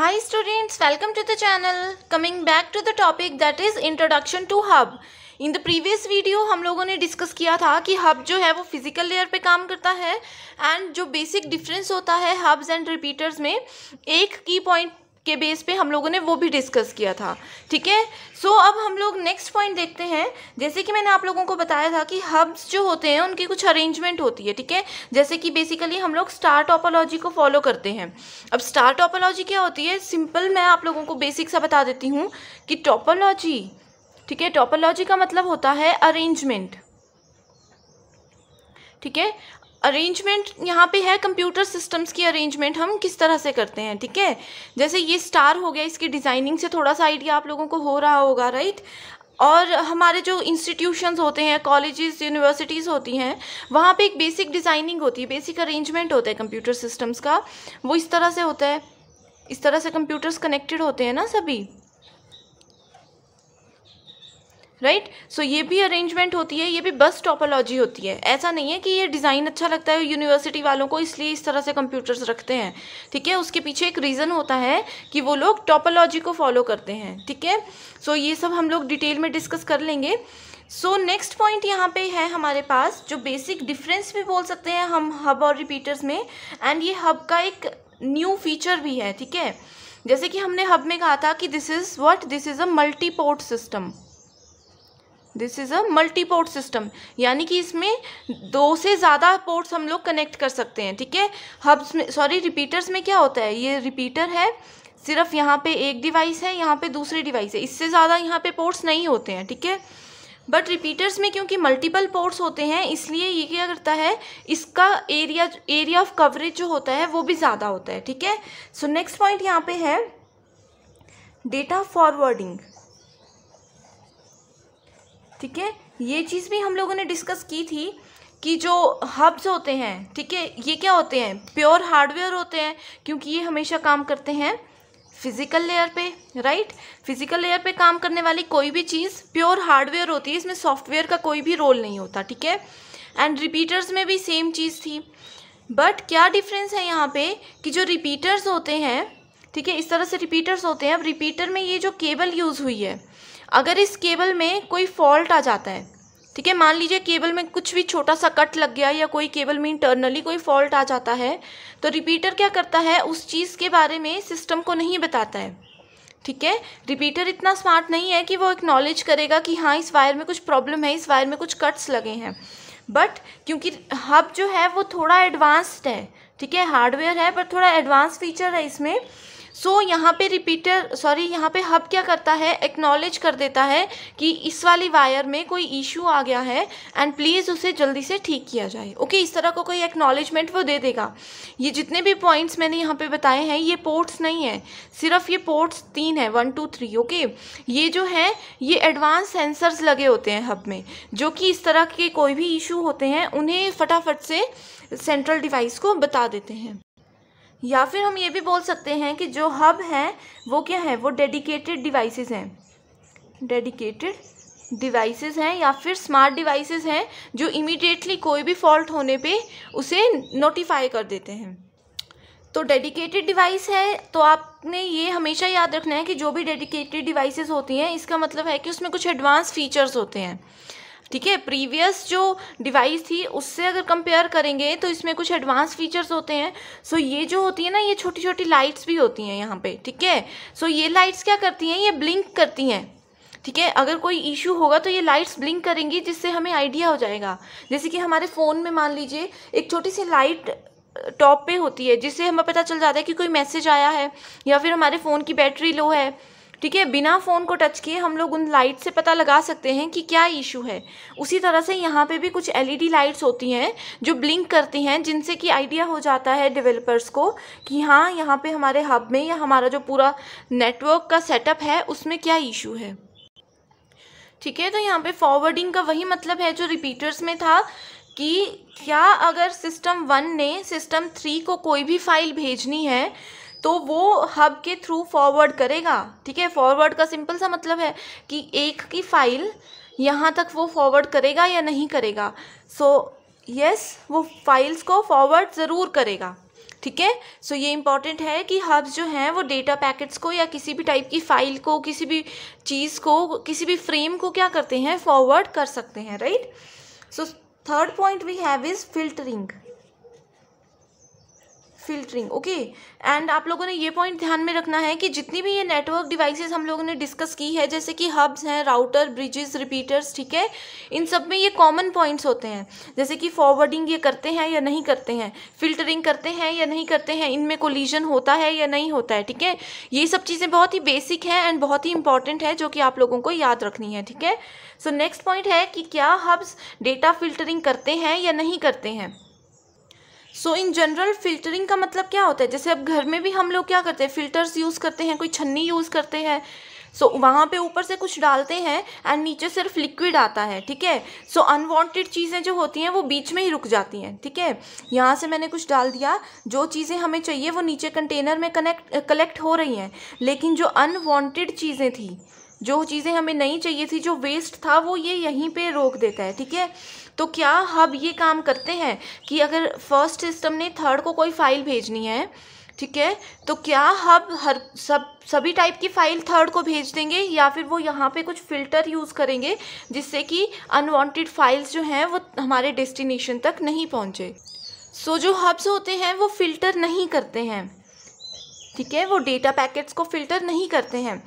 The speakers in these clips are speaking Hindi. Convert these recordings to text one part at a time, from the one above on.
Hi students, welcome to the channel. Coming back to the topic that is introduction to hub. In the previous video हम लोगों ने डिस्कस किया था कि हब जो है वो फिजिकल लेयर पे काम करता है एंड जो बेसिक डिफरेंस होता है हब्स एंड रिपीटर्स में एक की पॉइंट के बेस पे हम लोगों ने वो भी डिस्कस किया था ठीक है सो अब हम लोग नेक्स्ट पॉइंट देखते हैं जैसे कि मैंने आप लोगों को बताया था कि हब्स जो होते हैं उनकी कुछ अरेंजमेंट होती है ठीक है जैसे कि बेसिकली हम लोग स्टार टॉपोलॉजी को फॉलो करते हैं अब स्टार टॉपोलॉजी क्या होती है सिंपल मैं आप लोगों को बेसिक सा बता देती हूँ कि टॉपोलॉजी ठीक है टॉपोलॉजी का मतलब होता है अरेंजमेंट ठीक है अरेंजमेंट यहाँ पे है कंप्यूटर सिस्टम्स की अरेंजमेंट हम किस तरह से करते हैं ठीक है जैसे ये स्टार हो गया इसकी डिज़ाइनिंग से थोड़ा सा आइडिया आप लोगों को हो रहा होगा राइट और हमारे जो इंस्टीट्यूशंस होते हैं कॉलेजेस यूनिवर्सिटीज़ होती हैं वहाँ पे एक बेसिक डिज़ाइनिंग होती है बेसिक अरेंजमेंट होता है कंप्यूटर सिस्टम्स का वो इस तरह से होता है इस तरह से कंप्यूटर्स कनेक्टेड होते हैं ना सभी राइट right? सो so, ये भी अरेंजमेंट होती है ये भी बस टॉपोलॉजी होती है ऐसा नहीं है कि ये डिज़ाइन अच्छा लगता है यूनिवर्सिटी वालों को इसलिए इस तरह से कंप्यूटर्स रखते हैं ठीक है उसके पीछे एक रीज़न होता है कि वो लोग टॉपोलॉजी को फॉलो करते हैं ठीक है सो ये सब हम लोग डिटेल में डिस्कस कर लेंगे सो नेक्स्ट पॉइंट यहाँ पे है हमारे पास जो बेसिक डिफरेंस भी बोल सकते हैं हम हब और रिपीटर्स में एंड ये हब का एक न्यू फीचर भी है ठीक है जैसे कि हमने हब में कहा था कि this is what this is a multi port system this is a multi port system यानी कि इसमें दो से ज़्यादा पोर्ट्स हम लोग कनेक्ट कर सकते हैं ठीक है हब्स में सॉरी रिपीटर्स में क्या होता है ये रिपीटर है सिर्फ यहाँ पे एक डिवाइस है यहाँ पे दूसरी डिवाइस है इससे ज़्यादा यहाँ पे पोर्ट्स नहीं होते हैं ठीक है बट रिपीटर्स में क्योंकि मल्टीपल पोर्ट्स होते हैं इसलिए ये क्या करता है इसका एरिया एरिया ऑफ कवरेज जो होता है वो भी ज़्यादा होता है ठीक है सो नेक्स्ट पॉइंट यहाँ पे है डेटा फॉरवर्डिंग ठीक है ये चीज़ भी हम लोगों ने डिस्कस की थी कि जो हब्स होते हैं ठीक है ये क्या होते हैं प्योर हार्डवेयर होते हैं क्योंकि ये हमेशा काम करते हैं फिज़िकल लेयर पे राइट फिज़िकल लेयर पे काम करने वाली कोई भी चीज़ प्योर हार्डवेयर होती है इसमें सॉफ्टवेयर का कोई भी रोल नहीं होता ठीक है एंड रिपीटर्स में भी सेम चीज़ थी बट क्या डिफरेंस है यहाँ पे कि जो रिपीटर्स होते हैं ठीक है इस तरह से रिपीटर्स होते हैं अब रिपीटर में ये जो केबल यूज़ हुई है अगर इस केबल में कोई फॉल्ट आ जाता है ठीक है मान लीजिए केबल में कुछ भी छोटा सा कट लग गया या कोई केबल में इंटरनली कोई फॉल्ट आ जाता है तो रिपीटर क्या करता है उस चीज़ के बारे में सिस्टम को नहीं बताता है ठीक है रिपीटर इतना स्मार्ट नहीं है कि वो एक्नॉलेज करेगा कि हाँ इस वायर में कुछ प्रॉब्लम है इस वायर में कुछ कट्स लगे हैं बट क्योंकि हब जो है वो थोड़ा एडवांस्ड है ठीक है हार्डवेयर है पर थोड़ा एडवांस फीचर है इसमें सो so, यहाँ पे रिपीटर सॉरी यहाँ पे हब क्या करता है एक्नॉलेज कर देता है कि इस वाली वायर में कोई इशू आ गया है एंड प्लीज़ उसे जल्दी से ठीक किया जाए ओके okay, इस तरह को कोई एक्नॉलेजमेंट वो दे देगा ये जितने भी पॉइंट्स मैंने यहाँ पे बताए हैं ये पोर्ट्स नहीं है सिर्फ ये पोर्ट्स तीन है वन टू थ्री ओके ये जो है ये एडवांस सेंसर्स लगे होते हैं हब में जो कि इस तरह के कोई भी इशू होते हैं उन्हें फटाफट से सेंट्रल डिवाइस को बता देते हैं या फिर हम ये भी बोल सकते हैं कि जो हब हैं वो क्या है वो डेडिकेटेड डिवाइसेस हैं डेडिकेटेड डिवाइसेस हैं या फिर स्मार्ट डिवाइसेस हैं जो इमीडिएटली कोई भी फॉल्ट होने पे उसे नोटिफाई कर देते हैं तो डेडिकेटेड डिवाइस है तो आपने ये हमेशा याद रखना है कि जो भी डेडिकेटेड डिवाइसेस होती हैं इसका मतलब है कि उसमें कुछ एडवांस फीचर्स होते हैं ठीक है प्रीवियस जो डिवाइस थी उससे अगर कंपेयर करेंगे तो इसमें कुछ एडवांस फीचर्स होते हैं सो ये जो होती है ना ये छोटी छोटी लाइट्स भी होती हैं यहाँ पे ठीक है सो ये लाइट्स क्या करती हैं ये ब्लिंक करती हैं ठीक है अगर कोई इशू होगा तो ये लाइट्स ब्लिंक करेंगी जिससे हमें आइडिया हो जाएगा जैसे कि हमारे फ़ोन में मान लीजिए एक छोटी सी लाइट टॉप पे होती है जिससे हमें पता चल जाता है कि कोई मैसेज आया है या फिर हमारे फ़ोन की बैटरी लो है ठीक है बिना फ़ोन को टच किए हम लोग उन लाइट से पता लगा सकते हैं कि क्या इशू है उसी तरह से यहाँ पे भी कुछ एलईडी e लाइट्स होती हैं जो ब्लिंक करती हैं जिनसे कि आइडिया हो जाता है डेवलपर्स को कि हाँ यहाँ पे हमारे हब में या हमारा जो पूरा नेटवर्क का सेटअप है उसमें क्या इशू है ठीक है तो यहाँ पर फॉरवर्डिंग का वही मतलब है जो रिपीटर्स में था कि क्या अगर सिस्टम वन ने सिस्टम थ्री को कोई भी फाइल भेजनी है तो वो हब के थ्रू फॉरवर्ड करेगा ठीक है फॉरवर्ड का सिंपल सा मतलब है कि एक की फाइल यहाँ तक वो फॉरवर्ड करेगा या नहीं करेगा सो so, यस yes, वो फाइल्स को फॉरवर्ड ज़रूर करेगा ठीक है सो ये इम्पॉर्टेंट है कि हब्स जो हैं वो डेटा पैकेट्स को या किसी भी टाइप की फाइल को किसी भी चीज़ को किसी भी फ्रेम को क्या करते हैं फॉरवर्ड कर सकते हैं right so third point we have is filtering filtering okay and आप लोगों ने ये पॉइंट ध्यान में रखना है कि जितनी भी ये नेटवर्क डिवाइसेस हम लोगों ने डिस्कस की है जैसे कि हब्स हैं राउटर ब्रिजेस रिपीटर्स ठीक है इन सब में ये कॉमन पॉइंट्स होते हैं जैसे कि फॉरवर्डिंग ये करते हैं या नहीं करते हैं फिल्टरिंग करते हैं या नहीं करते हैं इनमें कोलिजन होता है या नहीं होता है ठीक है ये सब चीज़ें बहुत ही बेसिक हैं एंड बहुत ही इंपॉर्टेंट है जो कि आप लोगों को याद रखनी है ठीक है सो नेक्स्ट पॉइंट है कि क्या हब्स डेटा फिल्टरिंग करते हैं या नहीं करते हैं सो इन जनरल फिल्टरिंग का मतलब क्या होता है जैसे अब घर में भी हम लोग क्या करते हैं फिल्टर्स यूज़ करते हैं कोई छन्नी यूज़ करते हैं सो so, वहाँ पे ऊपर से कुछ डालते हैं एंड नीचे सिर्फ लिक्विड आता है ठीक है सो अनवांटेड चीज़ें जो होती हैं वो बीच में ही रुक जाती हैं ठीक है यहाँ से मैंने कुछ डाल दिया जो चीज़ें हमें चाहिए वो नीचे कंटेनर में कनेक्ट कलेक्ट हो रही हैं लेकिन जो अनवांटेड चीज़ें थी जो चीज़ें हमें नहीं चाहिए थी जो वेस्ट था वो ये यहीं पे रोक देता है ठीक है तो क्या हब ये काम करते हैं कि अगर फर्स्ट सिस्टम ने थर्ड को कोई फ़ाइल भेजनी है ठीक है तो क्या हब हर सब सभी टाइप की फ़ाइल थर्ड को भेज देंगे या फिर वो यहाँ पे कुछ फ़िल्टर यूज़ करेंगे जिससे कि अनवांटेड फाइल्स जो हैं वो हमारे डेस्टिनेशन तक नहीं पहुँचे सो so, जो हब्स होते हैं वो फ़िल्टर नहीं करते हैं ठीक है वो डेटा पैकेट्स को फ़िल्टर नहीं करते हैं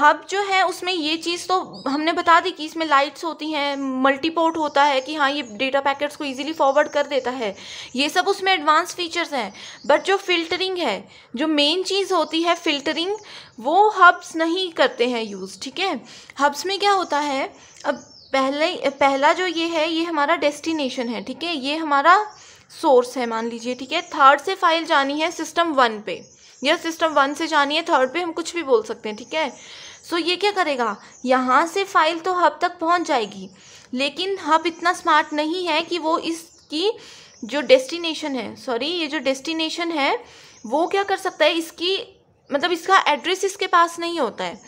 हब जो है उसमें ये चीज़ तो हमने बता दी कि इसमें लाइट्स होती हैं मल्टीपोर्ट होता है कि हाँ ये डेटा पैकेट्स को इजीली फॉरवर्ड कर देता है ये सब उसमें एडवांस फीचर्स हैं बट जो फिल्टरिंग है जो मेन चीज़ होती है फिल्टरिंग वो हब्स नहीं करते हैं यूज़ ठीक है हब्स में क्या होता है अब पहले पहला जो ये है ये हमारा डेस्टिनेशन है ठीक है ये हमारा सोर्स है मान लीजिए ठीक है थर्ड से फाइल जानी है सिस्टम वन पे या सिस्टम वन से जानी है थर्ड पे हम कुछ भी बोल सकते हैं ठीक है सो ये क्या करेगा यहाँ से फाइल तो हब तक पहुँच जाएगी लेकिन हब इतना स्मार्ट नहीं है कि वो इसकी जो डेस्टिनेशन है सॉरी ये जो डेस्टिनेशन है वो क्या कर सकता है इसकी मतलब इसका एड्रेस इसके पास नहीं होता है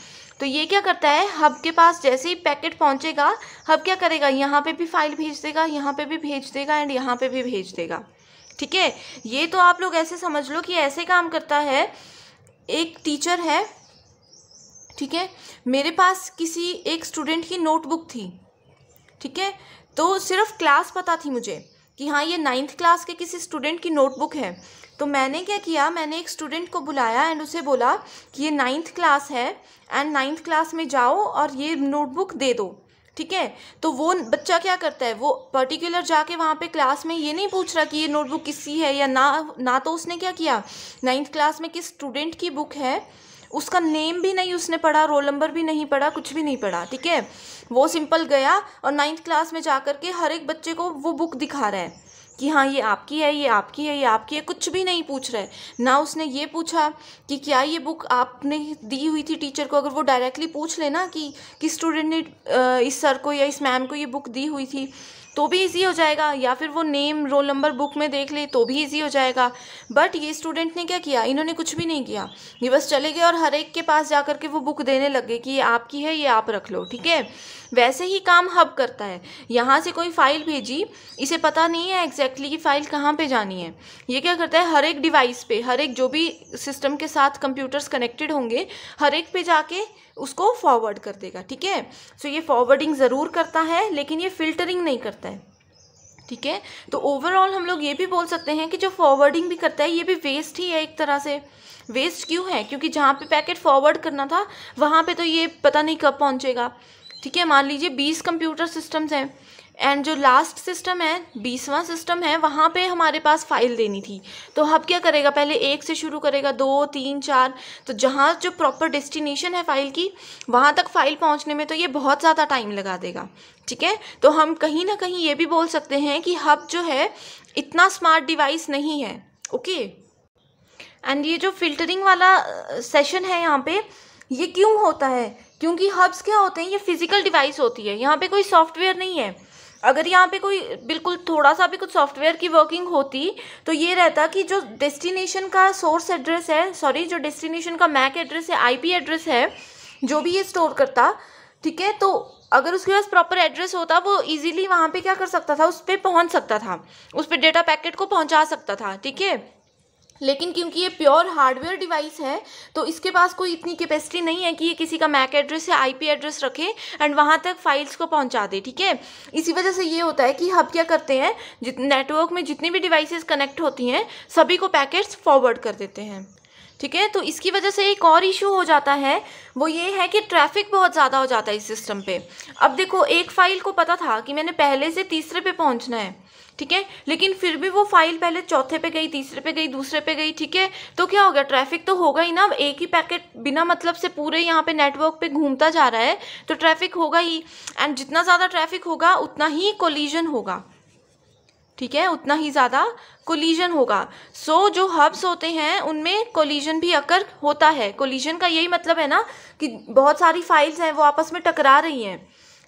तो ये क्या करता है हब के पास जैसे ही पैकेट पहुंचेगा हब क्या करेगा यहाँ पे भी फाइल भेज देगा यहाँ पे भी भेज देगा एंड यहाँ पे भी भेज देगा ठीक है ये तो आप लोग ऐसे समझ लो कि ऐसे काम करता है एक टीचर है ठीक है मेरे पास किसी एक स्टूडेंट की नोटबुक थी ठीक है तो सिर्फ क्लास पता थी मुझे कि हाँ ये नाइन्थ क्लास के किसी स्टूडेंट की नोटबुक है तो मैंने क्या किया मैंने एक स्टूडेंट को बुलाया एंड उसे बोला कि ये नाइन्थ क्लास है एंड नाइन्थ क्लास में जाओ और ये नोटबुक दे दो ठीक है तो वो बच्चा क्या करता है वो पर्टिकुलर जाके वहाँ पे क्लास में ये नहीं पूछ रहा कि ये नोटबुक किसी है या ना ना तो उसने क्या किया नाइन्थ क्लास में किस स्टूडेंट की बुक है उसका नेम भी नहीं उसने पढ़ा रोल नंबर भी नहीं पढ़ा कुछ भी नहीं पढ़ा ठीक है वो सिंपल गया और नाइन्थ क्लास में जा कर के हर एक बच्चे को वो बुक दिखा रहा है कि हाँ ये आपकी है ये आपकी है ये आपकी है कुछ भी नहीं पूछ रहे ना उसने ये पूछा कि क्या ये बुक आपने दी हुई थी टीचर को अगर वो डायरेक्टली पूछ लेना कि किस स्टूडेंट ने इस सर को या इस मैम को ये बुक दी हुई थी तो भी ईजी हो जाएगा या फिर वो नेम रोल नंबर बुक में देख ले तो भी ईजी हो जाएगा बट ये स्टूडेंट ने क्या किया इन्होंने कुछ भी नहीं किया ये बस चले गए और हर एक के पास जा के वो बुक देने लगे कि ये आपकी है ये आप रख लो ठीक है वैसे ही काम हब करता है यहाँ से कोई फाइल भेजी इसे पता नहीं है एग्जैक्टली कि फ़ाइल कहाँ पे जानी है ये क्या करता है हर एक डिवाइस पे हर एक जो भी सिस्टम के साथ कंप्यूटर्स कनेक्टेड होंगे हर एक पे जाके उसको फॉरवर्ड कर देगा ठीक है सो ये फॉरवर्डिंग ज़रूर करता है लेकिन ये फिल्टरिंग नहीं करता है ठीक है तो ओवरऑल हम लोग ये भी बोल सकते हैं कि जो फॉरवर्डिंग भी करता है ये भी वेस्ट ही है एक तरह से वेस्ट क्यों है क्योंकि जहाँ पे पैकेट फॉरवर्ड करना था वहाँ पे तो ये पता नहीं कब पहुँचेगा ठीक है मान लीजिए बीस कंप्यूटर सिस्टम्स हैं एंड जो लास्ट सिस्टम है बीसवां सिस्टम है वहाँ पे हमारे पास फाइल देनी थी तो हब क्या करेगा पहले एक से शुरू करेगा दो तीन चार तो जहाँ जो प्रॉपर डेस्टिनेशन है फ़ाइल की वहाँ तक फ़ाइल पहुँचने में तो ये बहुत ज़्यादा टाइम लगा देगा ठीक है तो हम कहीं ना कहीं ये भी बोल सकते हैं कि हब जो है इतना स्मार्ट डिवाइस नहीं है ओके एंड ये जो फिल्टरिंग वाला सेशन है यहाँ पे ये क्यों होता है क्योंकि हब्स क्या होते हैं ये फिज़िकल डिवाइस होती है यहाँ पे कोई सॉफ्टवेयर नहीं है अगर यहाँ पे कोई बिल्कुल थोड़ा सा भी कुछ सॉफ्टवेयर की वर्किंग होती तो ये रहता कि जो डेस्टिनेशन का सोर्स एड्रेस है सॉरी जो डेस्टिनेशन का मैक एड्रेस है आईपी एड्रेस है जो भी ये स्टोर करता ठीक है तो अगर उसके पास प्रॉपर एड्रेस होता वो इजीली वहाँ पे क्या कर सकता था उस पर पहुँच सकता था उस पर डेटा पैकेट को पहुँचा सकता था ठीक है लेकिन क्योंकि ये प्योर हार्डवेयर डिवाइस है तो इसके पास कोई इतनी कैपेसिटी नहीं है कि ये किसी का मैक एड्रेस या आईपी एड्रेस रखे एंड वहाँ तक फाइल्स को पहुँचा दे ठीक है इसी वजह से ये होता है कि हम क्या करते हैं नेटवर्क में जितनी भी डिवाइसेस कनेक्ट होती हैं सभी को पैकेट्स फॉरवर्ड कर देते हैं ठीक है तो इसकी वजह से एक और इशू हो जाता है वो ये है कि ट्रैफिक बहुत ज़्यादा हो जाता है इस सिस्टम पे अब देखो एक फ़ाइल को पता था कि मैंने पहले से तीसरे पे पहुंचना है ठीक है लेकिन फिर भी वो फाइल पहले चौथे पे गई तीसरे पे गई दूसरे पे गई ठीक है तो क्या हो गया ट्रैफिक तो होगा ही ना अब एक ही पैकेट बिना मतलब से पूरे यहाँ पे नेटवर्क पे घूमता जा रहा है तो ट्रैफिक होगा ही एंड जितना ज़्यादा ट्रैफिक होगा उतना ही कोलिजन होगा ठीक है उतना ही ज़्यादा कोलिजन होगा सो so, जो हब्स होते हैं उनमें कोलिजन भी अकर होता है कोलिजन का यही मतलब है ना कि बहुत सारी फाइल्स हैं वो आपस में टकरा रही हैं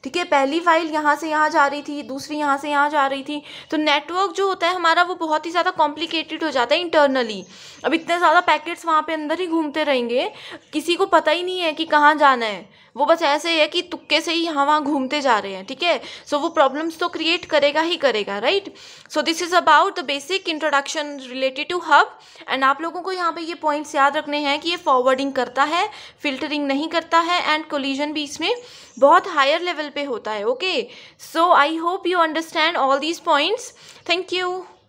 ठीक है पहली फाइल यहाँ से यहाँ जा रही थी दूसरी यहाँ से यहाँ जा रही थी तो नेटवर्क जो होता है हमारा वो बहुत ही ज़्यादा कॉम्प्लिकेटेड हो जाता है इंटरनली अब इतने ज़्यादा पैकेट्स वहाँ पे अंदर ही घूमते रहेंगे किसी को पता ही नहीं है कि कहाँ जाना है वो बस ऐसे ही है कि तुक्के से ही यहाँ वहाँ घूमते जा रहे हैं ठीक है सो वो प्रॉब्लम्स तो क्रिएट करेगा ही करेगा right so this is about the basic introduction related to hub and आप लोगों को यहाँ पे ये पॉइंट्स याद रखने हैं कि ये फॉरवर्डिंग करता है फिल्टरिंग नहीं करता है एंड कोलिजन भी इसमें बहुत हायर लेवल पर होता है okay so I hope you understand all these points thank you